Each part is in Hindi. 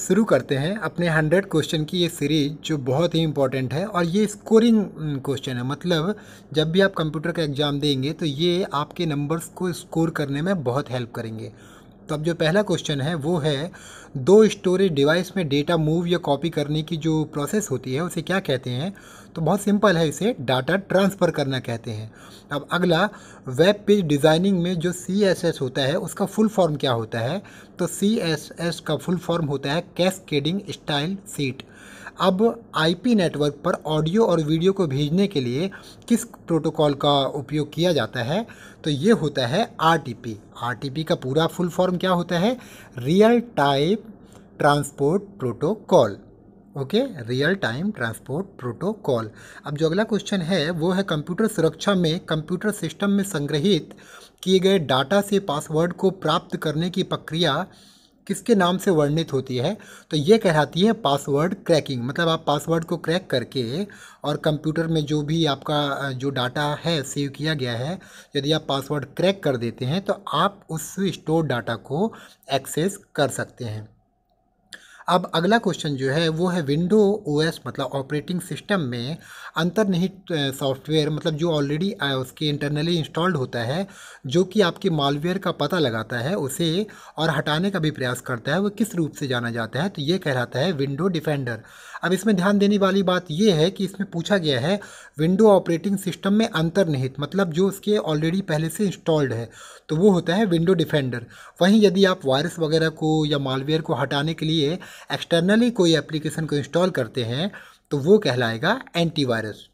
शुरू करते हैं अपने हंड्रेड क्वेश्चन की ये सीरीज जो बहुत ही इंपॉर्टेंट है और ये स्कोरिंग क्वेश्चन है मतलब जब भी आप कंप्यूटर का एग्ज़ाम देंगे तो ये आपके नंबर्स को स्कोर करने में बहुत हेल्प करेंगे तो अब जो पहला क्वेश्चन है वो है दो स्टोरेज डिवाइस में डेटा मूव या कॉपी करने की जो प्रोसेस होती है उसे क्या कहते हैं तो बहुत सिंपल है इसे डाटा ट्रांसफ़र करना कहते हैं अब अगला वेब पेज डिज़ाइनिंग में जो सी एस एस होता है उसका फुल फॉर्म क्या होता है तो सी एस एस का फुल फॉर्म होता है कैसकेडिंग स्टाइल सीट अब आईपी नेटवर्क पर ऑडियो और वीडियो को भेजने के लिए किस प्रोटोकॉल का उपयोग किया जाता है तो ये होता है आरटीपी आरटीपी का पूरा फुल फॉर्म क्या होता है real time transport protocol okay real time transport protocol अब जो अगला क्वेश्चन है वो है कंप्यूटर सुरक्षा में कंप्यूटर सिस्टम में संग्रहित किए गए डाटा से पासवर्ड को प्राप्त करने की प्रक्रिया किसके नाम से वर्णित होती है तो ये कहलाती है पासवर्ड क्रैकिंग मतलब आप पासवर्ड को क्रैक करके और कंप्यूटर में जो भी आपका जो डाटा है सेव किया गया है यदि आप पासवर्ड क्रैक कर देते हैं तो आप उस स्टोर डाटा को एक्सेस कर सकते हैं अब अगला क्वेश्चन जो है वो है विंडो ओएस मतलब ऑपरेटिंग सिस्टम में अंतर्निहित सॉफ्टवेयर मतलब जो ऑलरेडी उसके इंटरनली इंस्टॉल्ड होता है जो कि आपके मालवेयर का पता लगाता है उसे और हटाने का भी प्रयास करता है वो किस रूप से जाना जाता है तो ये कहलाता है विंडो डिफेंडर अब इसमें ध्यान देने वाली बात यह है कि इसमें पूछा गया है विंडो ऑपरेटिंग सिस्टम में अंतर्निहित मतलब जो उसके ऑलरेडी पहले से इंस्टॉल्ड है तो वो होता है विंडो डिफेंडर वहीं यदि आप वायरस वगैरह को या मालवेयर को हटाने के लिए एक्सटर्नली कोई एप्लीकेशन को इंस्टॉल करते हैं तो वो कहलाएगा एंटीवायरस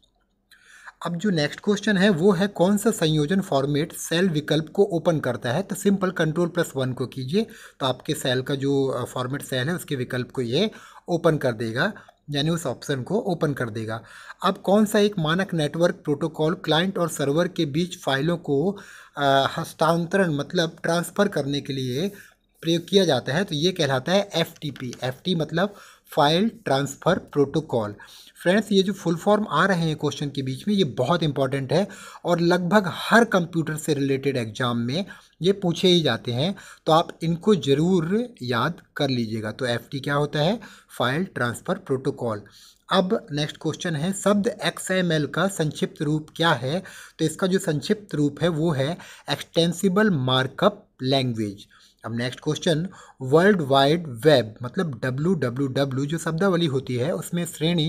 अब जो नेक्स्ट क्वेश्चन है वो है कौन सा संयोजन फॉर्मेट सेल विकल्प को ओपन करता है तो सिंपल कंट्रोल प्लस वन को कीजिए तो आपके सेल का जो फॉर्मेट uh, सेल है उसके विकल्प को ये ओपन कर देगा यानी उस ऑप्शन को ओपन कर देगा अब कौन सा एक मानक नेटवर्क प्रोटोकॉल क्लाइंट और सर्वर के बीच फाइलों को हस्तांतरण मतलब ट्रांसफ़र करने के लिए प्रयोग किया जाता है तो ये कहलाता है एफ टी मतलब फ़ाइल ट्रांसफ़र प्रोटोकॉल फ्रेंड्स ये जो फुल फॉर्म आ रहे हैं क्वेश्चन के बीच में ये बहुत इंपॉर्टेंट है और लगभग हर कंप्यूटर से रिलेटेड एग्जाम में ये पूछे ही जाते हैं तो आप इनको ज़रूर याद कर लीजिएगा तो एफ क्या होता है फाइल ट्रांसफ़र प्रोटोकॉल अब नेक्स्ट क्वेश्चन है शब्द एक्स एम एल का संक्षिप्त रूप क्या है तो इसका जो संक्षिप्त रूप है वो है एक्सटेंसिबल मार्कअप लैंग्वेज अब next question world wide web मतलब डब्ल्यू डब्ल्यू डब्लू जो शब्दावली होती है उसमें श्रेणी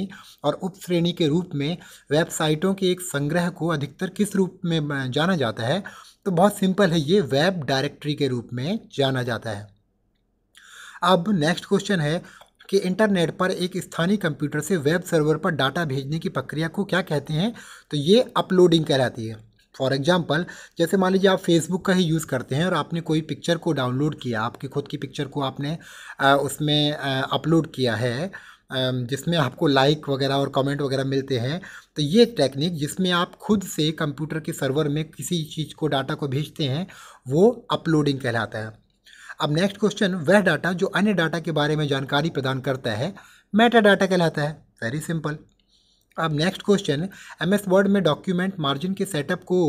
और उप श्रेणी के रूप में वेबसाइटों के एक संग्रह को अधिकतर किस रूप में जाना जाता है तो बहुत सिंपल है ये वेब डायरेक्टरी के रूप में जाना जाता है अब नेक्स्ट क्वेश्चन है कि इंटरनेट पर एक स्थानीय कंप्यूटर से वेब सर्वर पर डाटा भेजने की प्रक्रिया को क्या कहते हैं तो ये अपलोडिंग कहलाती है फॉर एग्जाम्पल जैसे मान लीजिए आप फेसबुक का ही यूज़ करते हैं और आपने कोई पिक्चर को डाउनलोड किया आपकी खुद की पिक्चर को आपने उसमें अपलोड किया है जिसमें आपको लाइक वगैरह और कमेंट वगैरह मिलते हैं तो ये टेक्निक जिसमें आप खुद से कंप्यूटर के सर्वर में किसी चीज़ को डाटा को भेजते हैं वो अपलोडिंग कहलाता है अब नेक्स्ट क्वेश्चन वह डाटा जो अन्य डाटा के बारे में जानकारी प्रदान करता है मेटा डाटा कहलाता है वेरी सिंपल अब next question M S word में डॉक्यूमेंट मार्जिन के सेटअप को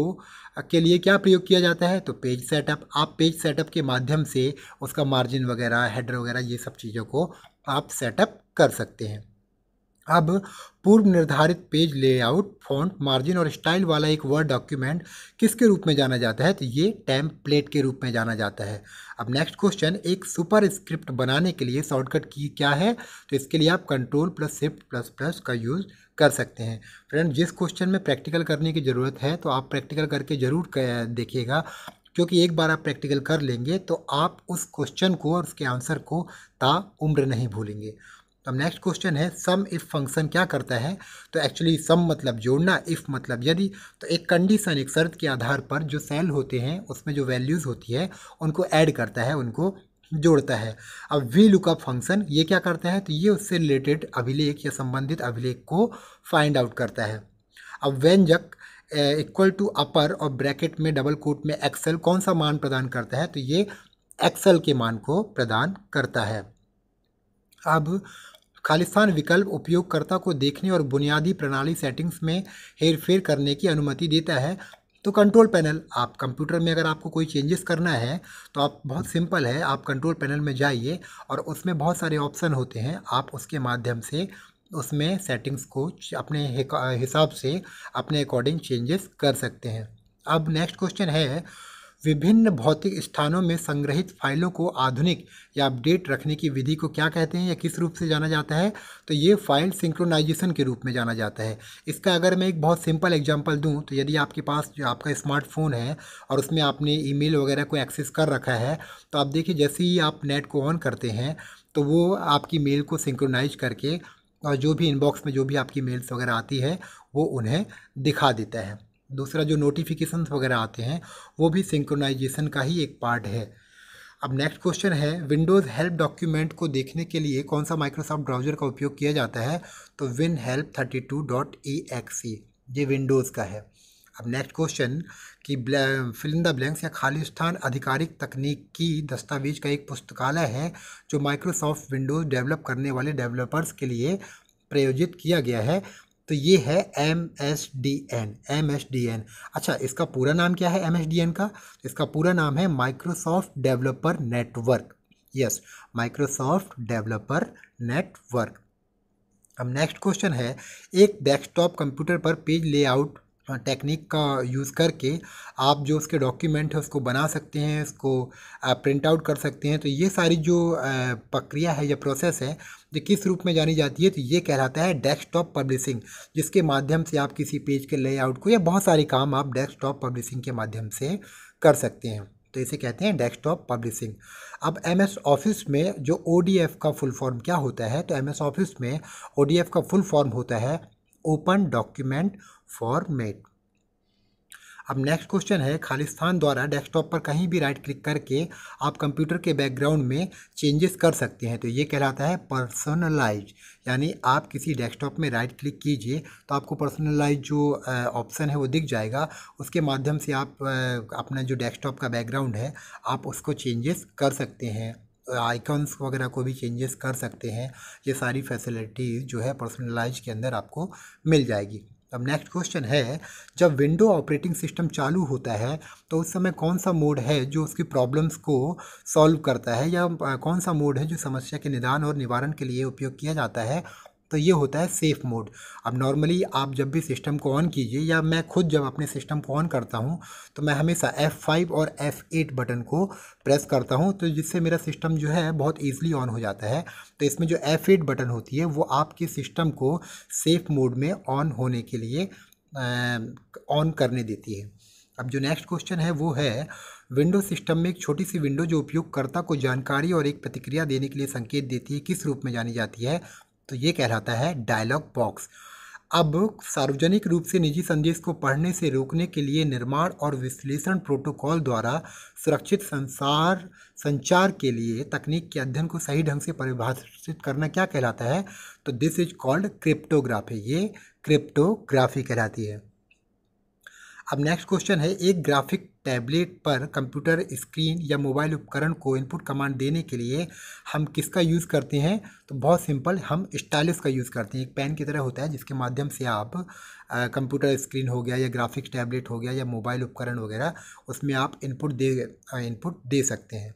के लिए क्या प्रयोग किया जाता है तो पेज सेटअप आप पेज सेटअप के माध्यम से उसका मार्जिन वगैरह हेडर वगैरह ये सब चीज़ों को आप सेटअप कर सकते हैं अब पूर्व निर्धारित पेज लेआउट फॉन्ट मार्जिन और स्टाइल वाला एक वर्ड डॉक्यूमेंट किसके रूप में जाना जाता है तो ये प्लेट के रूप में जाना जाता है अब नेक्स्ट क्वेश्चन एक सुपर स्क्रिप्ट बनाने के लिए शॉर्टकट की क्या है तो इसके लिए आप control plus shift plus plus का यूज़ कर सकते हैं फ्रेंड जिस क्वेश्चन में प्रैक्टिकल करने की ज़रूरत है तो आप प्रैक्टिकल करके ज़रूर देखिएगा क्योंकि एक बार आप प्रैक्टिकल कर लेंगे तो आप उस क्वेश्चन को और उसके आंसर को ता उम्र नहीं भूलेंगे तो नेक्स्ट क्वेश्चन है सम इफ़ फंक्शन क्या करता है तो एक्चुअली सम मतलब जोड़ना इफ़ मतलब यदि तो एक कंडीशन एक शर्त के आधार पर जो सेल होते हैं उसमें जो वैल्यूज़ होती है उनको ऐड करता है उनको जोड़ता है अब वी लुकअप फंक्शन ये क्या करता है तो ये उससे रिलेटेड अभिलेख या संबंधित अभिलेख को फाइंड आउट करता है अब व्यंजक इक्वल टू अपर और ब्रैकेट में डबल कोट में एक्सेल कौन सा मान प्रदान करता है तो ये एक्सेल के मान को प्रदान करता है अब खालिस्तान विकल्प उपयोगकर्ता को देखने और बुनियादी प्रणाली सेटिंग्स में हेरफेर करने की अनुमति देता है तो कंट्रोल पैनल आप कंप्यूटर में अगर आपको कोई चेंजेस करना है तो आप बहुत सिंपल है आप कंट्रोल पैनल में जाइए और उसमें बहुत सारे ऑप्शन होते हैं आप उसके माध्यम से उसमें सेटिंग्स को अपने हिसाब से अपने अकॉर्डिंग चेंजेस कर सकते हैं अब नेक्स्ट क्वेश्चन है विभिन्न भौतिक स्थानों में संग्रहित फाइलों को आधुनिक या अपडेट रखने की विधि को क्या कहते हैं या किस रूप से जाना जाता है तो ये फाइल सिंक्रोनाइजेशन के रूप में जाना जाता है इसका अगर मैं एक बहुत सिंपल एग्जांपल दूं तो यदि आपके पास जो आपका स्मार्टफोन है और उसमें आपने ई वगैरह को एक्सेस कर रखा है तो आप देखिए जैसे ही आप नेट को ऑन करते हैं तो वो आपकी मेल को सिंक्रोनाइज करके और जो भी इनबॉक्स में जो भी आपकी मेल्स वगैरह आती है वो उन्हें दिखा देता है दूसरा जो नोटिफिकेशन वगैरह आते हैं वो भी सिंक्रोनाइजेशन का ही एक पार्ट है अब नेक्स्ट क्वेश्चन है विंडोज़ हेल्प डॉक्यूमेंट को देखने के लिए कौन सा माइक्रोसॉफ्ट ब्राउज़र का उपयोग किया जाता है तो win help thirty two dot E X E ये विंडोज़ का है अब नेक्स्ट क्वेश्चन कि फिलिंग द ब्लैंक्स या खालिस्तान आधिकारिक तकनीक की दस्तावेज का एक पुस्तकालय है जो माइक्रोसॉफ्ट विंडोज़ डेवलप करने वाले डेवलपर्स के लिए प्रायोजित किया गया है तो ये है M S D N M S D N अच्छा इसका पूरा नाम क्या है एम एस डी एन का तो इसका पूरा नाम है Microsoft developer network yes Microsoft developer network अब नेक्स्ट क्वेश्चन है एक डेस्कटॉप कंप्यूटर पर पेज लेआउट टेक्निक का यूज़ करके आप जो उसके डॉक्यूमेंट है उसको बना सकते हैं उसको प्रिंट आउट कर सकते हैं तो ये सारी जो प्रक्रिया है या प्रोसेस है जो किस रूप में जानी जाती है तो ये कहलाता है डेस्कटॉप पब्लिशिंग जिसके माध्यम से आप किसी पेज के लेआउट को या बहुत सारे काम आप डेस्कटॉप पब्लिशिंग के माध्यम से कर सकते हैं तो इसे कहते हैं डेस्कटॉप पब्लिशिंग अब एम एस ऑफिस में जो ओ डी एफ का फुल फॉर्म क्या होता है तो एम एस ऑफिस में ओ डी एफ का फुल फॉर्म होता है ओपन डॉक्यूमेंट फॉर मैक अब नेक्स्ट क्वेश्चन है खालिस्तान द्वारा डेस्कटॉप पर कहीं भी राइट क्लिक करके आप कंप्यूटर के बैकग्राउंड में चेंजेस कर सकते हैं तो ये कहलाता है पर्सनलाइज यानी आप किसी डेस्कटॉप में राइट क्लिक कीजिए तो आपको पर्सनलाइज जो ऑप्शन है वो दिख जाएगा उसके माध्यम से आप अपना जो डेस्कटॉप का बैकग्राउंड है आप उसको चेंजेस कर सकते हैं आइकॉन्स वगैरह को भी चेंजेस कर सकते हैं ये सारी फैसिलिटीज़ जो है पर्सनलाइज के अंदर आपको मिल जाएगी अब नेक्स्ट क्वेश्चन है जब विंडो ऑपरेटिंग सिस्टम चालू होता है तो उस समय कौन सा मोड है जो उसकी प्रॉब्लम्स को सॉल्व करता है या कौन सा मोड है जो समस्या के निदान और निवारण के लिए उपयोग किया जाता है तो ये होता है सेफ़ मोड अब नॉर्मली आप जब भी सिस्टम को ऑन कीजिए या मैं खुद जब अपने सिस्टम को ऑन करता हूँ तो मैं हमेशा F5 और F8 बटन को प्रेस करता हूँ तो जिससे मेरा सिस्टम जो है बहुत ईजिली ऑन हो जाता है तो इसमें जो F8 बटन होती है वो आपके सिस्टम को सेफ़ मोड में ऑन होने के लिए ऑन करने देती है अब जो नेक्स्ट क्वेश्चन है वो है विंडो सिस्टम में एक छोटी सी विंडो जो उपयोगकर्ता को जानकारी और एक प्रतिक्रिया देने के लिए संकेत देती है किस रूप में जानी जाती है तो ये कहलाता है डायलॉग बॉक्स अब सार्वजनिक रूप से निजी संदेश को पढ़ने से रोकने के लिए निर्माण और विश्लेषण प्रोटोकॉल द्वारा सुरक्षित संसार संचार के लिए तकनीक के अध्ययन को सही ढंग से परिभाषित करना क्या कहलाता है तो दिस इज कॉल्ड क्रिप्टोग्राफी ये क्रिप्टोग्राफी कहलाती है अब नेक्स्ट क्वेश्चन है एक ग्राफिक टैबलेट पर कंप्यूटर स्क्रीन या मोबाइल उपकरण को इनपुट कमांड देने के लिए हम किसका यूज़ करते हैं तो बहुत सिंपल हम स्टाइलस का यूज़ करते हैं एक पेन की तरह होता है जिसके माध्यम से आप कंप्यूटर स्क्रीन हो गया या ग्राफिक टैबलेट हो गया या मोबाइल उपकरण वगैरह उसमें आप इनपुट दे इनपुट दे सकते हैं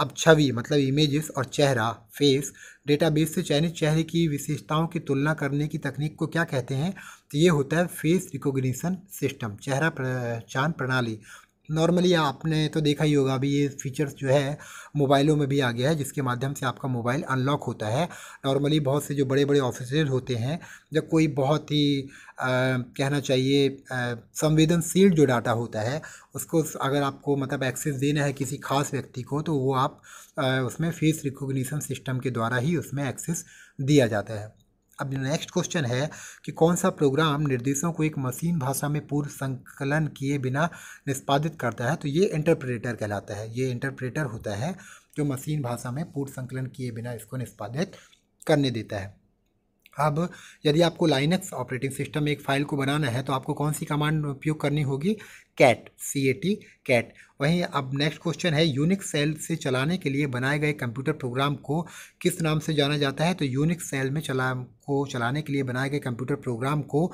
अब छवि मतलब इमेजेस और चेहरा फेस डेटाबेस से चयनित चेहरे की विशेषताओं की तुलना करने की तकनीक को क्या कहते हैं तो ये होता है फेस रिकॉग्निशन सिस्टम चेहरा पहचान प्रणाली नॉर्मली आपने तो देखा ही होगा अभी ये फीचर्स जो है मोबाइलों में भी आ गया है जिसके माध्यम से आपका मोबाइल अनलॉक होता है नॉर्मली बहुत से जो बड़े बड़े ऑफिसर्स होते हैं जब कोई बहुत ही आ, कहना चाहिए संवेदनशील जो डाटा होता है उसको अगर आपको मतलब एक्सेस देना है किसी खास व्यक्ति को तो वो आप आ, उसमें फेस रिकोगनीसन सिस्टम के द्वारा ही उसमें एक्सेस दिया जाता है अब नेक्स्ट क्वेश्चन है कि कौन सा प्रोग्राम निर्देशों को एक मशीन भाषा में पूर्व संकलन किए बिना निष्पादित करता है तो ये इंटरप्रेटर कहलाता है ये इंटरप्रेटर होता है जो मशीन भाषा में पूर्व संकलन किए बिना इसको निष्पादित करने देता है अब यदि आपको लाइनक्स ऑपरेटिंग सिस्टम में एक फ़ाइल को बनाना है तो आपको कौन सी कमांड उपयोग करनी होगी cat C A T cat वहीं अब नेक्स्ट क्वेश्चन है यूनिक्स सेल से चलाने के लिए बनाए गए कंप्यूटर प्रोग्राम को किस नाम से जाना जाता है तो यूनिक्स सेल में चला को चलाने के लिए बनाए गए कंप्यूटर प्रोग्राम को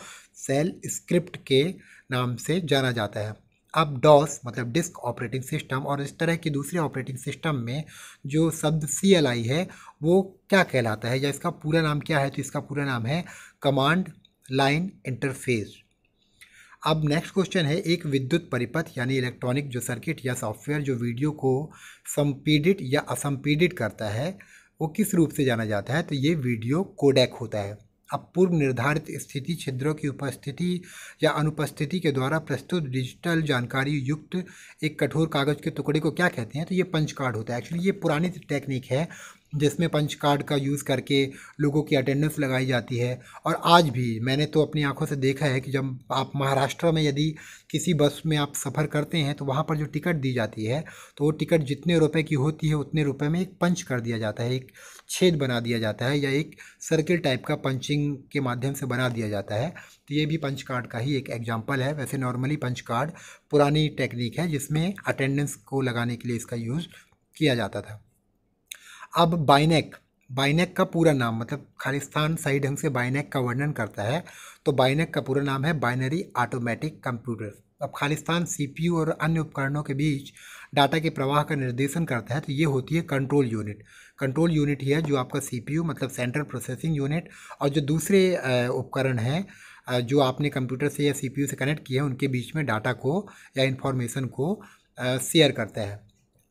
सेल स्क्रिप्ट के नाम से जाना जाता है अब डॉस मतलब डिस्क ऑपरेटिंग सिस्टम और इस तरह के दूसरे ऑपरेटिंग सिस्टम में जो शब्द सी एल आई है वो क्या कहलाता है या इसका पूरा नाम क्या है तो इसका पूरा नाम है कमांड लाइन इंटरफेस अब नेक्स्ट क्वेश्चन है एक विद्युत परिपथ यानी इलेक्ट्रॉनिक जो सर्किट या सॉफ्टवेयर जो वीडियो को संपीडित या असंपीडित करता है वो किस रूप से जाना जाता है तो ये वीडियो कोडेक होता है अब पूर्व निर्धारित स्थिति छिद्रों की उपस्थिति या अनुपस्थिति के द्वारा प्रस्तुत डिजिटल जानकारी युक्त एक कठोर कागज़ के टुकड़े को क्या कहते हैं तो ये पंच कार्ड होता है एक्चुअली ये पुरानी टेक्निक है जिसमें पंच कार्ड का यूज़ करके लोगों की अटेंडेंस लगाई जाती है और आज भी मैंने तो अपनी आंखों से देखा है कि जब आप महाराष्ट्र में यदि किसी बस में आप सफ़र करते हैं तो वहाँ पर जो टिकट दी जाती है तो वो टिकट जितने रुपए की होती है उतने रुपए में एक पंच कर दिया जाता है एक छेद बना दिया जाता है या एक सर्किल टाइप का पंचिंग के माध्यम से बना दिया जाता है तो ये भी पंच कार्ड का ही एक एग्जाम्पल है वैसे नॉर्मली पंच कार्ड पुरानी टेक्निक है जिसमें अटेंडेंस को लगाने के लिए इसका यूज़ किया जाता था अब बाइनेक बाइनेक का पूरा नाम मतलब खालिस्तान सही ढंग से बाइनेक का वर्णन करता है तो बाइनेक का पूरा नाम है बाइनरी ऑटोमेटिक कंप्यूटर अब खालिस्तान सीपीयू और अन्य उपकरणों के बीच डाटा के प्रवाह का निर्देशन करता है तो ये होती है कंट्रोल यूनिट कंट्रोल यूनिट ही है जो आपका सी मतलब सेंट्रल प्रोसेसिंग यूनिट और जो दूसरे उपकरण हैं जो आपने कंप्यूटर से या सी से कनेक्ट किया है उनके बीच में डाटा को या इन्फॉर्मेशन को शेयर करता है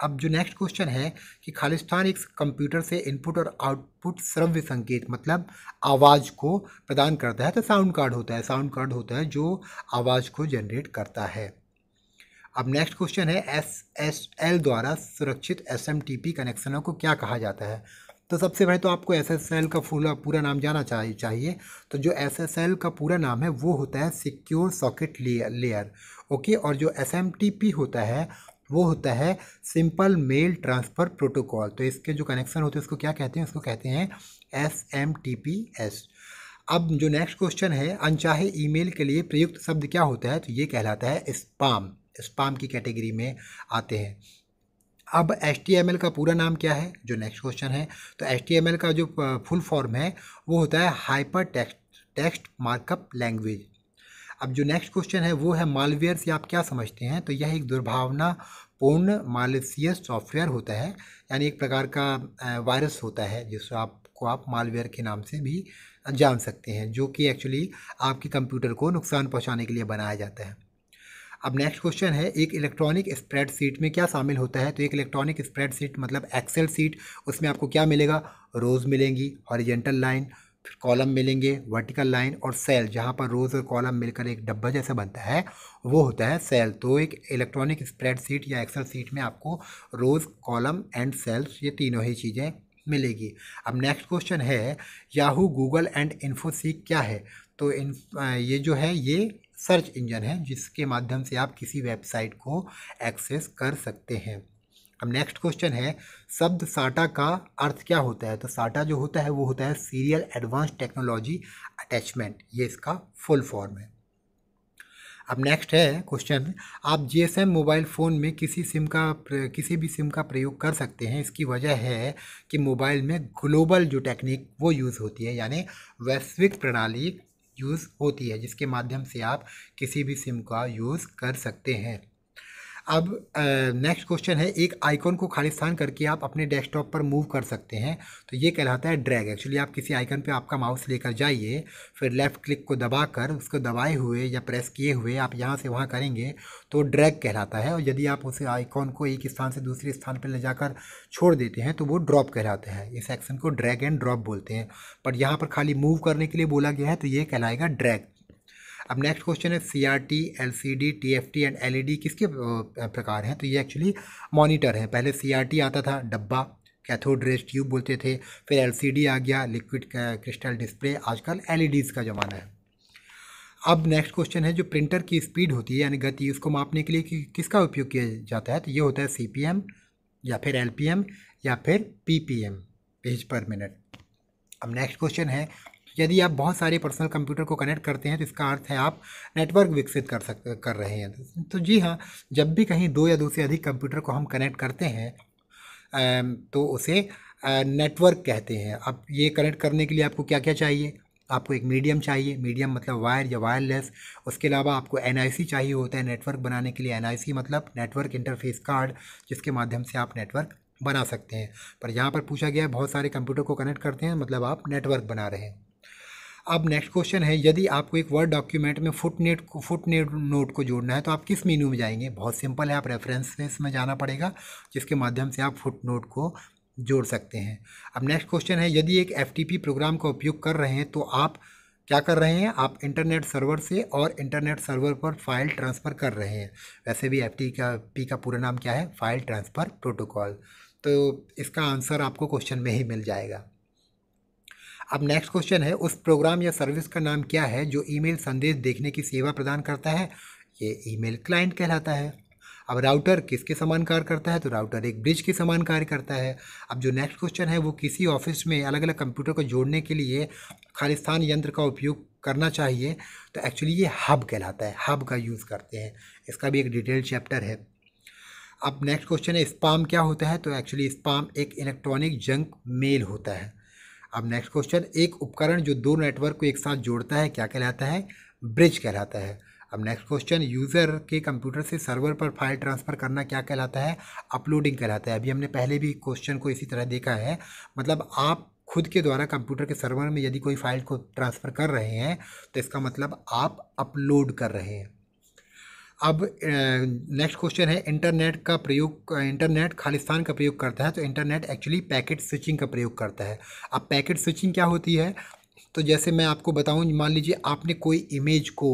अब जो नेक्स्ट क्वेश्चन है कि खालिस्तान एक कंप्यूटर से इनपुट और आउटपुट श्रव्य संकेत मतलब आवाज़ को प्रदान करता है तो साउंड कार्ड होता है साउंड कार्ड होता है जो आवाज़ को जनरेट करता है अब नेक्स्ट क्वेश्चन है एस एस एल द्वारा सुरक्षित एस एम टी पी कनेक्शनों को क्या कहा जाता है तो सबसे पहले तो आपको एस एस एल का पूरा पूरा नाम जाना चाहिए चाहिए तो जो एस एस एल का पूरा नाम है वो होता है सिक्योर सॉकेट लेयर ओके और जो एस एम टी पी होता है वो होता है सिंपल मेल ट्रांसफ़र प्रोटोकॉल तो इसके जो कनेक्शन होते हैं उसको क्या कहते हैं उसको कहते हैं S M T P S अब जो नेक्स्ट क्वेश्चन है अनचाहे ईमेल के लिए प्रयुक्त शब्द क्या होता है तो ये कहलाता है स्पाम स्पाम की कैटेगरी में आते हैं अब एच का पूरा नाम क्या है जो नेक्स्ट क्वेश्चन है तो एच का जो फुल फॉर्म है वो होता है hyper text text markup language अब जो नेक्स्ट क्वेश्चन है वो है मालवेयर से आप क्या समझते हैं तो यह एक दुर्भावना पूर्ण मालसियस सॉफ्टवेयर होता है यानी एक प्रकार का वायरस होता है जिसको आपको आप मालवेयर के नाम से भी जान सकते हैं जो कि एक्चुअली आपके कंप्यूटर को नुकसान पहुंचाने के लिए बनाया जाता है अब नेक्स्ट क्वेश्चन है एक इलेक्ट्रॉनिक स्प्रेड सीट में क्या शामिल होता है तो एक इलेक्ट्रॉनिक स्प्रेड सीट मतलब एक्सेल सीट उसमें आपको क्या मिलेगा रोज़ मिलेंगी हॉरिजेंटल लाइन फिर कॉलम मिलेंगे वर्टिकल लाइन और सेल जहाँ पर रोज़ और कॉलम मिलकर एक डब्बा जैसा बनता है वो होता है सेल तो एक इलेक्ट्रॉनिक स्प्रेड सीट या एक्सेल सीट में आपको रोज़ कॉलम एंड सेल्स ये तीनों ही चीज़ें मिलेगी अब नेक्स्ट क्वेश्चन है याहू गूगल एंड इन्फोसिक क्या है तो इन ये जो है ये सर्च इंजन है जिसके माध्यम से आप किसी वेबसाइट को एक्सेस कर सकते हैं अब नेक्स्ट क्वेश्चन है शब्द साटा का अर्थ क्या होता है तो साटा जो होता है वो होता है सीरियल एडवांस टेक्नोलॉजी अटैचमेंट ये इसका फुल फॉर्म है अब नेक्स्ट है क्वेश्चन आप जीएसएम मोबाइल फ़ोन में किसी सिम का किसी भी सिम का प्रयोग कर सकते हैं इसकी वजह है कि मोबाइल में ग्लोबल जो टेक्निक वो यूज़ होती है यानी वैश्विक प्रणाली यूज़ होती है जिसके माध्यम से आप किसी भी सिम का यूज़ कर सकते हैं अब नेक्स्ट क्वेश्चन है एक आइकॉन को खालिस्तान करके आप अपने डेस्कटॉप पर मूव कर सकते हैं तो ये कहलाता है ड्रैग एक्चुअली आप किसी आइकन पे आपका माउस लेकर जाइए फिर लेफ़्ट क्लिक को दबा कर उसको दबाए हुए या प्रेस किए हुए आप यहाँ से वहाँ करेंगे तो ड्रैग कहलाता है और यदि आप उस आइकॉन को एक स्थान से दूसरे स्थान पर ले जाकर छोड़ देते हैं तो वो ड्रॉप कहलाता है इस एक्शन को ड्रैग एंड ड्रॉप बोलते हैं पर यहाँ पर खाली मूव करने के लिए बोला गया है तो ये कहलाएगा ड्रैग अब नेक्स्ट क्वेश्चन है C R T L C D T F T and L E D किसके प्रकार हैं तो ये एक्चुअली मॉनिटर हैं पहले सी आर टी आता था डब्बा कैथोड रेस ट्यूब बोलते थे फिर एलसीडी आ गया लिक्विड क्रिस्टल डिस्प्ले आजकल एलईडीज़ e का ज़माना है अब नेक्स्ट क्वेश्चन है जो प्रिंटर की स्पीड होती है यानी गति उसको मापने के लिए कि, किसका उपयोग किया जाता है तो ये होता है एम या फिर एम या फिर एम पेज पर मिनट अब नेक्स्ट क्वेश्चन है यदि आप बहुत सारे पर्सनल कंप्यूटर को कनेक्ट करते हैं तो इसका अर्थ है आप नेटवर्क विकसित कर सक कर रहे हैं तो जी हाँ जब भी कहीं दो या दो से अधिक कंप्यूटर को हम कनेक्ट करते हैं तो उसे नेटवर्क कहते हैं अब ये कनेक्ट करने के लिए आपको क्या क्या चाहिए आपको एक मीडियम चाहिए मीडियम मतलब वायर या वायरलेस उसके अलावा आपको एन चाहिए होता है नेटवर्क बनाने के लिए एन मतलब नेटवर्क इंटरफेस कार्ड जिसके माध्यम से आप नेटवर्क बना सकते हैं पर यहाँ पर पूछा गया है बहुत सारे कंप्यूटर को कनेक्ट करते हैं मतलब आप नेटवर्क बना रहे हैं अब नेक्स्ट क्वेश्चन है यदि आपको एक वर्ड डॉक्यूमेंट में फुट नेट को फुट नेट नोट को जोड़ना है तो आप किस मीनू में जाएंगे बहुत सिंपल है आप रेफरेंसेस में जाना पड़ेगा जिसके माध्यम से आप फुट नोट को जोड़ सकते हैं अब नेक्स्ट क्वेश्चन है यदि एक एफ प्रोग्राम का उपयोग कर रहे हैं तो आप क्या कर रहे हैं आप इंटरनेट सर्वर से और इंटरनेट सर्वर पर फाइल ट्रांसफ़र कर रहे हैं वैसे भी एफ का पी का पूरा नाम क्या है फाइल ट्रांसफ़र प्रोटोकॉल तो इसका आंसर आपको क्वेश्चन में ही मिल जाएगा अब नेक्स्ट क्वेश्चन है उस प्रोग्राम या सर्विस का नाम क्या है जो ईमेल संदेश देखने की सेवा प्रदान करता है ये ईमेल क्लाइंट कहलाता है अब राउटर किसके समान कार्य करता है तो राउटर एक ब्रिज के समान कार्य करता है अब जो नेक्स्ट क्वेश्चन है वो किसी ऑफिस में अलग अलग कंप्यूटर को जोड़ने के लिए खालिस्तान यंत्र का उपयोग करना चाहिए तो एक्चुअली ये हब कहलाता है हब का यूज़ करते हैं इसका भी एक डिटेल चैप्टर है अब नेक्स्ट क्वेश्चन है स्पाम क्या होता है तो एक्चुअली स्पाम एक इलेक्ट्रॉनिक जंक मेल होता है अब नेक्स्ट क्वेश्चन एक उपकरण जो दो नेटवर्क को एक साथ जोड़ता है क्या कहलाता है ब्रिज कहलाता है अब नेक्स्ट क्वेश्चन यूज़र के कंप्यूटर से सर्वर पर फाइल ट्रांसफ़र करना क्या कहलाता है अपलोडिंग कहलाता है अभी हमने पहले भी क्वेश्चन को इसी तरह देखा है मतलब आप खुद के द्वारा कंप्यूटर के सर्वर में यदि कोई फाइल को ट्रांसफ़र कर रहे हैं तो इसका मतलब आप अपलोड कर रहे हैं अब नेक्स्ट क्वेश्चन है इंटरनेट का प्रयोग इंटरनेट खालिस्तान का प्रयोग करता है तो इंटरनेट एक्चुअली पैकेट स्विचिंग का प्रयोग करता है अब पैकेट स्विचिंग क्या होती है तो जैसे मैं आपको बताऊं मान लीजिए आपने कोई इमेज को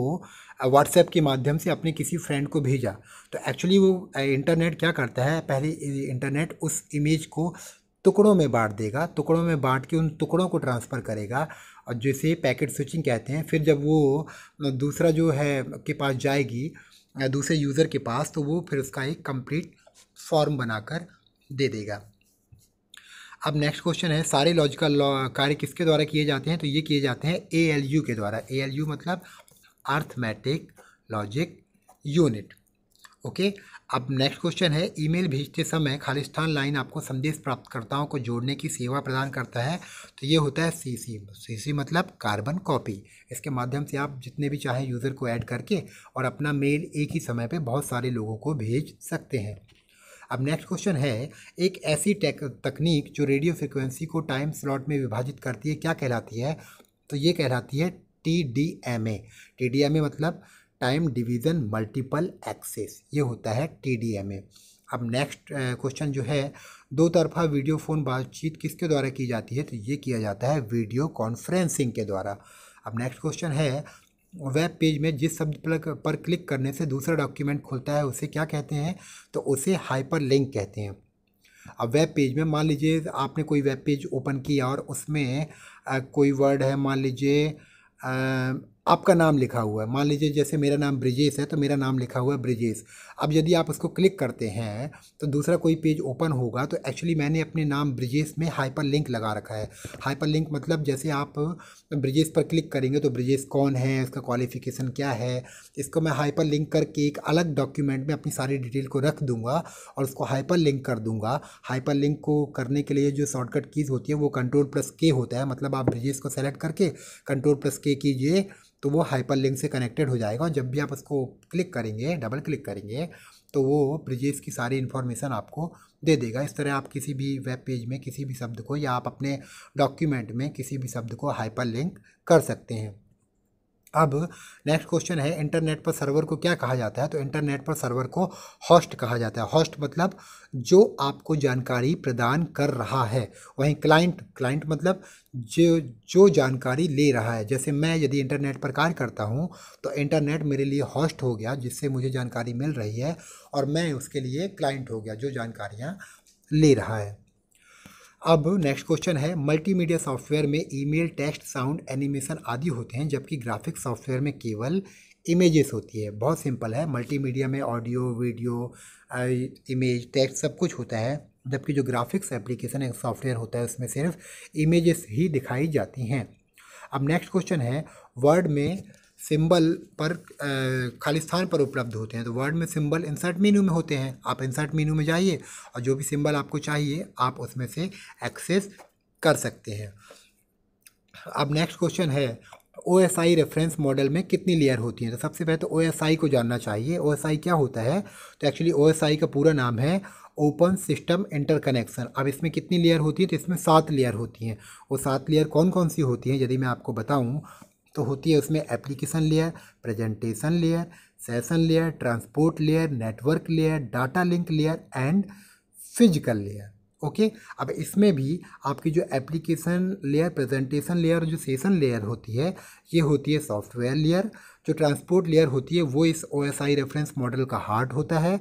व्हाट्सएप के माध्यम से अपने किसी फ्रेंड को भेजा तो एक्चुअली वो इंटरनेट क्या करता है पहले इंटरनेट उस इमेज को टुकड़ों में बांट देगा टुकड़ों में बांट के उन टुकड़ों को ट्रांसफ़र करेगा और जैसे पैकेट स्विचिंग कहते हैं फिर जब वो दूसरा जो है के पास जाएगी दूसरे यूज़र के पास तो वो फिर उसका एक कंप्लीट फॉर्म बनाकर दे देगा अब नेक्स्ट क्वेश्चन है सारे लॉजिकल कार्य किसके द्वारा किए जाते हैं तो ये किए जाते हैं ए एल यू के द्वारा ए एल यू मतलब अर्थमेटिक लॉजिक यूनिट ओके अब नेक्स्ट क्वेश्चन है ईमेल भेजते समय खालिस्तान लाइन आपको संदेश प्राप्तकर्ताओं को जोड़ने की सेवा प्रदान करता है तो ये होता है सीसी सीसी मतलब कार्बन कॉपी इसके माध्यम से आप जितने भी चाहे यूज़र को ऐड करके और अपना मेल एक ही समय पे बहुत सारे लोगों को भेज सकते हैं अब नेक्स्ट क्वेश्चन है एक ऐसी टेक तकनीक जो रेडियो फ्रिक्वेंसी को टाइम स्लॉट में विभाजित करती है क्या कहलाती है तो ये कहलाती है T D M A T D M A मतलब टाइम डिवीज़न मल्टीपल एक्सेस ये होता है टी डी एम ए अब नेक्स्ट क्वेश्चन जो है दो तरफा वीडियो फ़ोन बातचीत किसके द्वारा की जाती है तो ये किया जाता है वीडियो कॉन्फ्रेंसिंग के द्वारा अब नेक्स्ट क्वेश्चन है वेब पेज में जिस शब्द पर, क्लिक करने से दूसरा डॉक्यूमेंट खुलता है उसे क्या कहते हैं तो उसे हाइपर लिंक कहते हैं अब वेब पेज में मान लीजिए आपने कोई वेब पेज ओपन किया और उसमें कोई वर्ड है मान लीजिए आपका नाम लिखा हुआ है मान लीजिए जैसे मेरा नाम ब्रिजेश है तो मेरा नाम लिखा हुआ है ब्रिजेश अब यदि आप उसको क्लिक करते हैं तो दूसरा कोई पेज ओपन होगा तो एक्चुअली मैंने अपने नाम ब्रिजेश में हाइपर लिंक लगा रखा है हाइपर लिंक मतलब जैसे आप ब्रिजेश पर क्लिक करेंगे तो ब्रिजेश कौन है उसका क्वालिफिकेशन क्या है इसको मैं हाइपर लिंक करके एक अलग डॉक्यूमेंट में अपनी सारी डिटेल को रख दूंगा और उसको हाइपर लिंक कर दूंगा हाइपर लिंक को करने के लिए जो शॉर्टकट कीज़ होती है वो कंट्रोल प्लस के होता है मतलब आप ब्रिजेश को सेलेक्ट करके कंट्रोल प्लस के कीजिए तो वो हाइपर लिंक से कनेक्टेड हो जाएगा और जब भी आप उसको क्लिक करेंगे डबल क्लिक करेंगे तो वो ब्रिजेस की सारी इन्फॉर्मेशन आपको दे देगा इस तरह आप किसी भी वेब पेज में किसी भी शब्द को या आप अपने डॉक्यूमेंट में किसी भी शब्द को हाइपर लिंक कर सकते हैं अब नेक्स्ट क्वेश्चन है इंटरनेट पर सर्वर को क्या कहा जाता है तो इंटरनेट पर सर्वर को हॉस्ट कहा जाता है हॉस्ट मतलब जो आपको जानकारी प्रदान कर रहा है वहीं क्लाइंट क्लाइंट मतलब जो जो जानकारी ले रहा है जैसे मैं यदि इंटरनेट पर कार्य करता हूँ तो इंटरनेट मेरे लिए हॉस्ट हो गया जिससे मुझे जानकारी मिल रही है और मैं उसके लिए क्लाइंट हो गया जो जानकारियाँ ले रहा है अब नेक्स्ट क्वेश्चन है मल्टीमीडिया सॉफ्टवेयर में ईमेल टेक्स्ट साउंड एनिमेशन आदि होते हैं जबकि ग्राफिक सॉफ्टवेयर में केवल इमेजेस होती है बहुत सिंपल है मल्टीमीडिया में ऑडियो वीडियो इमेज टेक्स्ट सब कुछ होता है जबकि जो ग्राफिक्स एप्लीकेशन एक सॉफ्टवेयर होता है उसमें सिर्फ इमेजेस ही दिखाई जाती हैं अब नेक्स्ट क्वेश्चन है वर्ड में सिंबल पर खाली स्थान पर उपलब्ध होते हैं तो वर्ड में सिंबल इंसर्ट मीनू में होते हैं आप इंसर्ट मीनू में जाइए और जो भी सिंबल आपको चाहिए आप उसमें से एक्सेस कर सकते हैं अब नेक्स्ट क्वेश्चन है O S I reference model में कितनी लेयर होती हैं तो सबसे पहले तो ओ एस आई को जानना चाहिए ओ एस आई क्या होता है तो एक्चुअली ओ एस आई का पूरा नाम है ओपन सिस्टम इंटरकनेक्शन अब इसमें कितनी लेयर होती है तो इसमें सात लेयर होती हैं वो सात लेयर कौन कौन सी होती हैं यदि मैं आपको बताऊं तो होती है उसमें application layer presentation layer session layer transport layer network layer data link layer and physical layer okay अब इसमें भी आपकी जो एप्लीकेशन लेयर प्रेजेंटेशन लेयर जो सेशन लेयर होती है ये होती है सॉफ्टवेयर लेयर जो ट्रांसपोर्ट लेयर होती है वो इस ओ आई रेफरेंस मॉडल का हार्ट होता है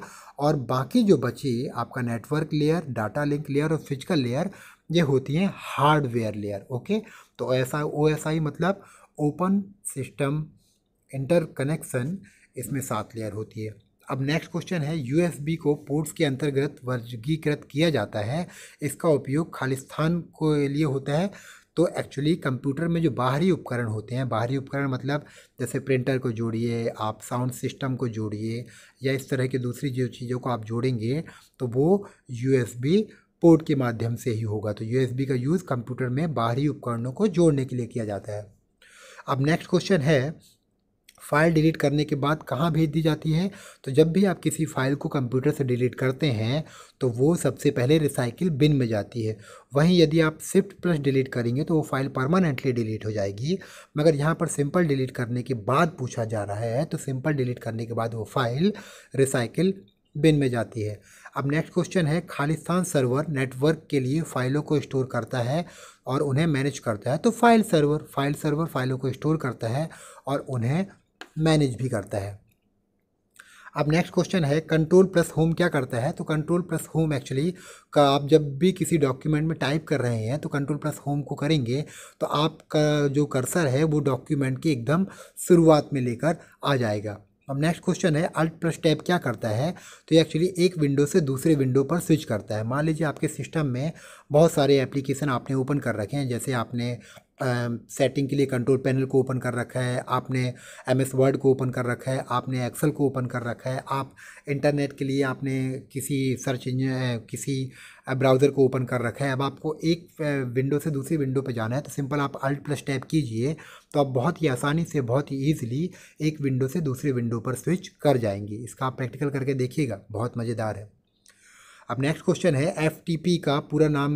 और बाकी जो बचे आपका network layer data link layer और फिजिकल लेयर ये होती हैं हार्डवेयर लेयर ओके तो ऐसा ओ एस आई मतलब ओपन सिस्टम इंटरकनेक्शन इसमें सात लेयर होती है अब नेक्स्ट क्वेश्चन है यू को पोर्ट्स के अंतर्गत वर्गीकृत किया जाता है इसका उपयोग खालिस्तान को लिए होता है तो एक्चुअली कंप्यूटर में जो बाहरी उपकरण होते हैं बाहरी उपकरण मतलब जैसे प्रिंटर को जोड़िए आप साउंड सिस्टम को जोड़िए या इस तरह की दूसरी जो चीज़ों को आप जोड़ेंगे तो वो यू पोर्ट के माध्यम से ही होगा तो यू का यूज़ कंप्यूटर में बाहरी उपकरणों को जोड़ने के लिए किया जाता है अब नेक्स्ट क्वेश्चन है फ़ाइल डिलीट करने के बाद कहाँ भेज दी जाती है तो जब भी आप किसी फ़ाइल को कंप्यूटर से डिलीट करते हैं तो वो सबसे पहले रिसाइकिल बिन में जाती है वहीं यदि आप शिफ्ट प्लस डिलीट करेंगे तो वो फ़ाइल परमानेंटली डिलीट हो जाएगी मगर यहाँ पर सिंपल डिलीट करने के बाद पूछा जा रहा है तो सिंपल डिलीट करने के बाद वो फ़ाइल रिसाइकिल बिन में जाती है अब नेक्स्ट क्वेश्चन है खालिस्तान सर्वर नेटवर्क के लिए फ़ाइलों को स्टोर करता है और उन्हें मैनेज करता है तो फाइल सर्वर फाइल सर्वर फाइलों को स्टोर करता है और उन्हें मैनेज भी करता है अब नेक्स्ट क्वेश्चन है कंट्रोल प्लस होम क्या करता है तो कंट्रोल प्लस होम एक्चुअली का आप जब भी किसी डॉक्यूमेंट में टाइप कर रहे हैं तो कंट्रोल प्लस होम को करेंगे तो आपका जो कर्सर है वो डॉक्यूमेंट की एकदम शुरुआत में लेकर आ जाएगा अब नेक्स्ट क्वेश्चन है अल्ट प्लस टैब क्या करता है तो ये एक्चुअली एक विंडो से दूसरे विंडो पर स्विच करता है मान लीजिए आपके सिस्टम में बहुत सारे एप्लीकेशन आपने ओपन कर रखे हैं जैसे आपने सेटिंग के लिए कंट्रोल पैनल को ओपन कर रखा है आपने एम एस वर्ड को ओपन कर रखा है आपने एक्सेल को ओपन कर रखा है आप इंटरनेट के लिए आपने किसी सर्च इंजन किसी ब्राउज़र को ओपन कर रखा है अब आपको एक विंडो से दूसरी विंडो पर जाना है तो सिंपल आप अल्ट प्लस टैप कीजिए तो आप बहुत ही आसानी से बहुत ही ईजिली एक विंडो से दूसरी विंडो पर स्विच कर जाएंगी इसका आप प्रैक्टिकल करके देखिएगा बहुत मज़ेदार है अब नेक्स्ट क्वेश्चन है एफ का पूरा नाम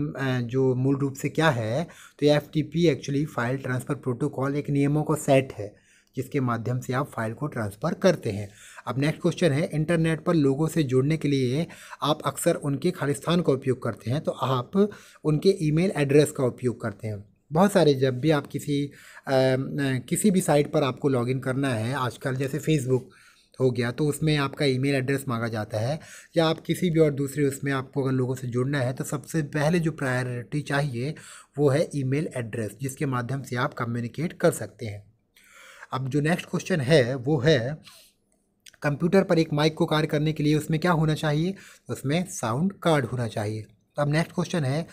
जो मूल रूप से क्या है तो F actually file transfer protocol एक नियमों का सेट है जिसके माध्यम से आप फाइल को ट्रांसफ़र करते हैं अब नेक्स्ट क्वेश्चन है इंटरनेट पर लोगों से जुड़ने के लिए आप अक्सर उनके खालिस्तान का उपयोग करते हैं तो आप उनके ईमेल एड्रेस का उपयोग करते हैं बहुत सारे जब भी आप किसी आ, किसी भी साइट पर आपको लॉगिन करना है आजकल जैसे फेसबुक हो गया तो उसमें आपका ईमेल एड्रेस मांगा जाता है या आप किसी भी और दूसरे उसमें आपको अगर लोगों से जुड़ना है तो सबसे पहले जो प्रायोरिटी चाहिए वो है ईमेल एड्रेस जिसके माध्यम से आप कम्युनिकेट कर सकते हैं अब जो नेक्स्ट क्वेश्चन है वो है कंप्यूटर पर एक माइक को कार्य करने के लिए उसमें क्या होना चाहिए उसमें साउंड कार्ड होना चाहिए अब नेक्स्ट क्वेश्चन है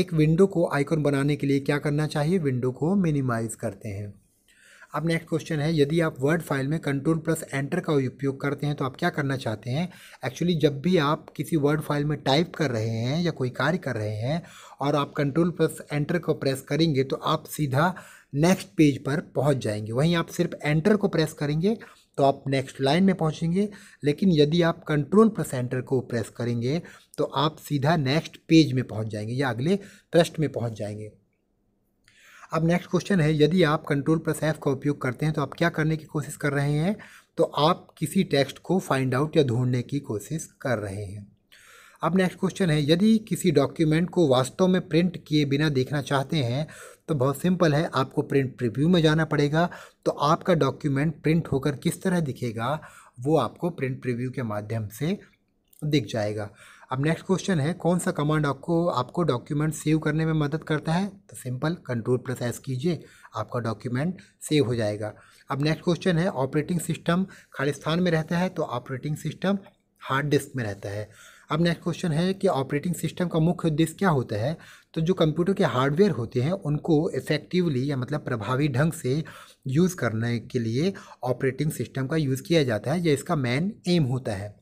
एक विंडो को आइकॉन बनाने के लिए क्या करना चाहिए विंडो को मिनिमाइज़ करते हैं अब नेक्स्ट क्वेश्चन है यदि आप वर्ड फाइल में कंट्रोल प्लस एंटर का उपयोग करते हैं तो आप क्या करना चाहते हैं एक्चुअली जब भी आप किसी वर्ड फाइल में टाइप कर रहे हैं या कोई कार्य कर रहे हैं और आप कंट्रोल प्लस एंटर को प्रेस करेंगे तो आप सीधा नेक्स्ट पेज पर पहुंच जाएंगे वहीं आप सिर्फ एंटर को प्रेस करेंगे तो आप नेक्स्ट लाइन में पहुंचेंगे लेकिन यदि आप कंट्रोल प्लस एंटर को प्रेस करेंगे तो आप सीधा नेक्स्ट पेज में पहुंच जाएंगे या अगले प्रश्न में पहुंच जाएंगे अब नेक्स्ट क्वेश्चन है यदि आप कंट्रोल प्लस एफ का उपयोग करते हैं तो आप क्या करने की कोशिश कर रहे हैं तो आप किसी टेक्स्ट को फाइंड आउट या ढूंढने की कोशिश कर रहे हैं अब नेक्स्ट क्वेश्चन है यदि किसी डॉक्यूमेंट को वास्तव में प्रिंट किए बिना देखना चाहते हैं तो बहुत सिंपल है आपको प्रिंट प्रिव्यू में जाना पड़ेगा तो आपका डॉक्यूमेंट प्रिंट होकर किस तरह दिखेगा वो आपको प्रिंट प्रिव्यू के माध्यम से दिख जाएगा अब नेक्स्ट क्वेश्चन है कौन सा कमांड आपको आपको डॉक्यूमेंट सेव करने में मदद करता है तो सिंपल कंट्रोल प्लस एस कीजिए आपका डॉक्यूमेंट सेव हो जाएगा अब नेक्स्ट क्वेश्चन है ऑपरेटिंग सिस्टम खालिस्तान में रहता है तो ऑपरेटिंग सिस्टम हार्ड डिस्क में रहता है अब नेक्स्ट क्वेश्चन है कि ऑपरेटिंग सिस्टम का मुख्य उद्देश्य क्या होता है तो जो कंप्यूटर के हार्डवेयर होते हैं उनको इफ़ेक्टिवली या मतलब प्रभावी ढंग से यूज़ करने के लिए ऑपरेटिंग सिस्टम का यूज़ किया जाता है या इसका मेन एम होता है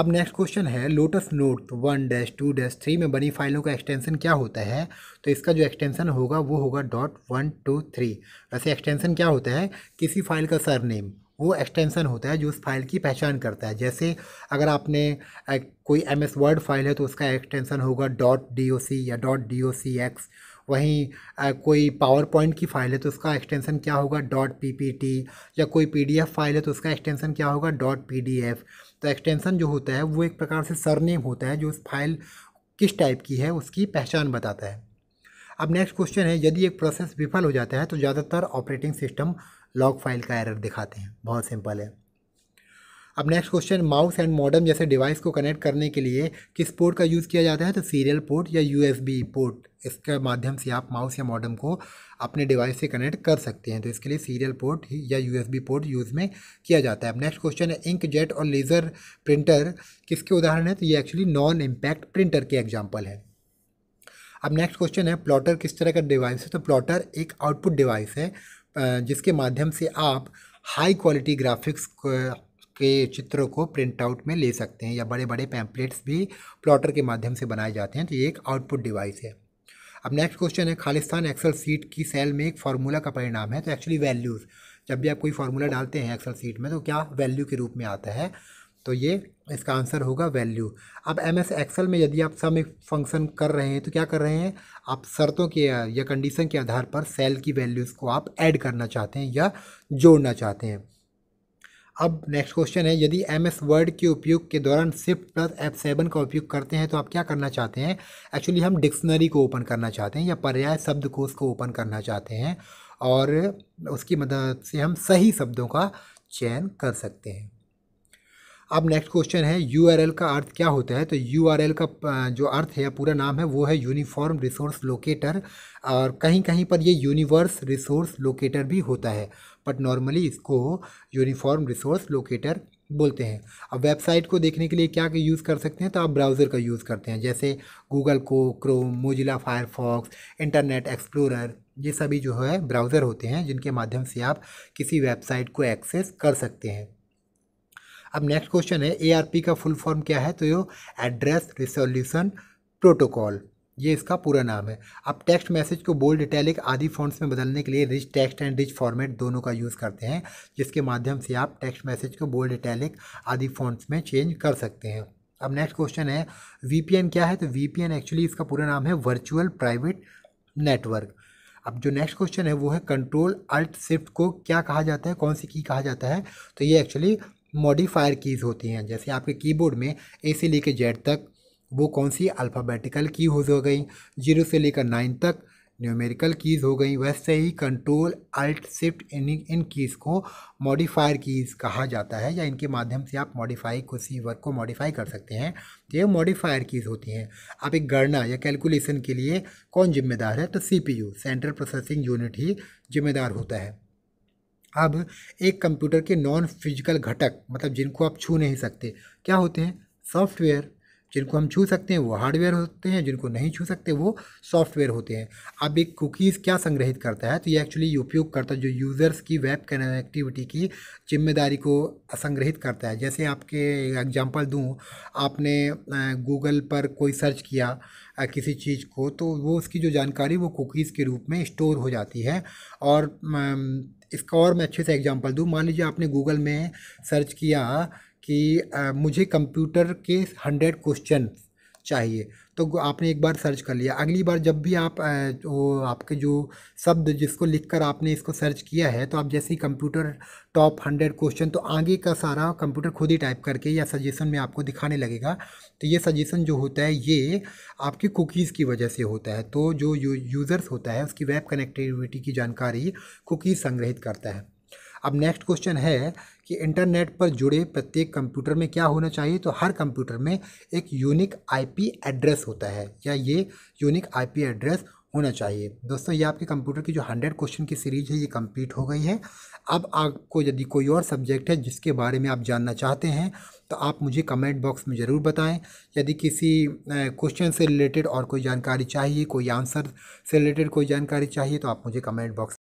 अब नेक्स्ट क्वेश्चन है Lotus note one dash two dash three में बनी फाइलों का एक्सटेंशन क्या होता है तो इसका जो एक्सटेंशन होगा वो होगा डॉट वन टू थ्री वैसे एक्सटेंशन क्या होता है किसी फाइल का सरनेम वो एक्सटेंशन होता है जो उस फाइल की पहचान करता है जैसे अगर आपने कोई एम एस वर्ड फाइल है तो उसका एक्सटेंशन होगा डॉट डी ओ सी या dot D O C X वहीं आ, कोई पावर पॉइंट की फ़ाइल है तो उसका एक्सटेंसन क्या होगा डॉट पी या कोई पी फाइल है तो उसका एक्सटेंसन क्या होगा डॉट पी तो एक्सटेंसन जो होता है वो एक प्रकार से सरनेम होता है जो उस फाइल किस टाइप की है उसकी पहचान बताता है अब नेक्स्ट क्वेश्चन है यदि एक प्रोसेस विफल हो जाता है तो ज़्यादातर ऑपरेटिंग सिस्टम लॉग फाइल का एरर दिखाते हैं बहुत सिंपल है अब next question mouse and modem जैसे डिवाइस को कनेक्ट करने के लिए किस पोर्ट का यूज़ किया जाता है तो सीरियल पोर्ट या यू पोर्ट इसके माध्यम से आप माउस या मॉडम को अपने डिवाइस से कनेक्ट कर सकते हैं तो इसके लिए सीरियल पोर्ट या यू पोर्ट यूज़ में किया जाता है अब नेक्स्ट क्वेश्चन है इंक जेट और लेज़र प्रिंटर किसके उदाहरण है तो ये एक्चुअली नॉन इम्पैक्ट प्रिंटर के एग्जाम्पल है अब नेक्स्ट क्वेश्चन है प्लॉटर किस तरह का डिवाइस है तो प्लॉटर एक आउटपुट डिवाइस है जिसके माध्यम से आप हाई क्वालिटी ग्राफिक्स के चित्र को प्रिंट आउट में ले सकते हैं या बड़े बड़े पैम्पलेट्स भी प्लॉटर के माध्यम से बनाए जाते हैं तो ये एक आउटपुट डिवाइस है अब नेक्स्ट क्वेश्चन है खालिस्तान एक्सल सीट की सेल में एक फार्मूला का परिणाम है तो एक्चुअली वैल्यूज़ जब भी आप कोई फार्मूला डालते हैं एक्सल सीट में तो क्या वैल्यू के रूप में आता है तो ये इसका आंसर होगा वैल्यू अब एम एस एक्सल में यदि आप सम फंक्शन कर रहे हैं तो क्या कर रहे हैं आप शर्तों के या कंडीशन के आधार पर सेल की वैल्यूज़ को आप ऐड करना चाहते हैं या जोड़ना चाहते हैं अब नेक्स्ट क्वेश्चन है यदि एम एस वर्ड के उपयोग के दौरान शिफ्ट प्लस एफ सेवन का उपयोग करते हैं तो आप क्या करना चाहते हैं एक्चुअली हम डिक्शनरी को ओपन करना चाहते हैं या पर्याय शब्दकोश को ओपन करना चाहते हैं और उसकी मदद से हम सही शब्दों का चयन कर सकते हैं अब नेक्स्ट क्वेश्चन है यू का अर्थ क्या होता है तो यू का जो अर्थ है या पूरा नाम है वो है यूनिफॉर्म रिसोर्स लोकेटर और कहीं कहीं पर ये यूनिवर्स रिसोर्स लोकेटर भी होता है बट नॉर्मली इसको यूनिफॉर्म रिसोर्स लोकेटर बोलते हैं अब वेबसाइट को देखने के लिए क्या क्या यूज़ कर सकते हैं तो आप ब्राउज़र का यूज़ करते हैं जैसे गूगल को Chrome Mozilla Firefox Internet Explorer ये सभी जो है ब्राउज़र होते हैं जिनके माध्यम से आप किसी वेबसाइट को एक्सेस कर सकते हैं अब नेक्स्ट क्वेश्चन है ए का फुल फॉर्म क्या है तो यो एड्रेस रिसोल्यूशन प्रोटोकॉल ये इसका पूरा नाम है अब टेक्स्ट मैसेज को बोल्ड इटैलिक आदि फॉन्ट्स में बदलने के लिए rich text and rich format दोनों का यूज़ करते हैं जिसके माध्यम से आप टेक्स्ट मैसेज को बोल्ड इटैलिक आदि फॉन्ट्स में चेंज कर सकते हैं अब नेक्स्ट क्वेश्चन है वी क्या है तो वी एक्चुअली इसका पूरा नाम है वर्चुअल प्राइवेट नेटवर्क अब जो नेक्स्ट क्वेश्चन है वो है कंट्रोल अल्ट शिफ्ट को क्या कहा जाता है कौन सी की कहा जाता है तो ये एक्चुअली मॉडिफायर कीज़ होती हैं जैसे आपके कीबोर्ड में ए से लेकर जेड तक वो कौन सी अल्फ़ाबेटिकल की हो गई जीरो से लेकर नाइन तक न्यूमेरिकल कीज़ हो गई वैसे ही कंट्रोल अल्ट शिफ्ट इन इन कीज़ को मॉडिफायर कीज़ कहा जाता है या इनके माध्यम से आप मॉडिफाई किसी वर्क को मॉडिफाई कर सकते हैं तो ये मॉडिफायर कीज़ होती हैं आप एक गणना या कैलकुलेशन के लिए कौन जिम्मेदार है तो सीपीयू सेंट्रल प्रोसेसिंग यूनिट ही जिम्मेदार होता है अब एक कंप्यूटर के नॉन फिजिकल घटक मतलब जिनको आप छू नहीं सकते क्या होते हैं सॉफ्टवेयर जिनको हम छू सकते हैं वो हार्डवेयर होते हैं जिनको नहीं छू सकते वो सॉफ्टवेयर होते हैं अब एक कुकीज़ क्या संग्रहित करता है तो ये एक्चुअली उपयोग करता है जो यूज़र्स की वेब कनेक्टिविटी की जिम्मेदारी को संग्रहित करता है जैसे आपके एग्जांपल दूँ आपने गूगल पर कोई सर्च किया किसी चीज़ को तो वो उसकी जो जानकारी वो कुकीज़ के रूप में स्टोर हो जाती है और इसका और मैं अच्छे से एग्जांपल दूँ मान लीजिए आपने गूगल में सर्च किया कि मुझे कंप्यूटर के हंड्रेड क्वेश्चन चाहिए तो आपने एक बार सर्च कर लिया अगली बार जब भी आप वो तो आपके जो शब्द जिसको लिख कर आपने इसको सर्च किया है तो आप जैसे ही कंप्यूटर टॉप हंड्रेड क्वेश्चन तो आगे का सारा कंप्यूटर खुद ही टाइप करके या सजेशन में आपको दिखाने लगेगा तो ये सजेशन जो होता है ये आपकी कुकीज़ की वजह से होता है तो जो यूज़र्स होता है उसकी वेब कनेक्टिविटी की जानकारी कुकीज़ संग्रहित करता है अब नेक्स्ट क्वेश्चन है कि इंटरनेट पर जुड़े प्रत्येक कंप्यूटर में क्या होना चाहिए तो हर कंप्यूटर में एक यूनिक आईपी एड्रेस होता है या ये यूनिक आईपी एड्रेस होना चाहिए दोस्तों ये आपके कंप्यूटर की जो हंड्रेड क्वेश्चन की सीरीज है ये कंप्लीट हो गई है अब आपको यदि कोई और सब्जेक्ट है जिसके बारे में आप जानना चाहते हैं तो आप मुझे कमेंट बॉक्स में ज़रूर बताएं यदि किसी क्वेश्चन से रिलेटेड और कोई जानकारी चाहिए कोई आंसर से रिलेटेड कोई जानकारी चाहिए तो आप मुझे कमेंट बॉक्स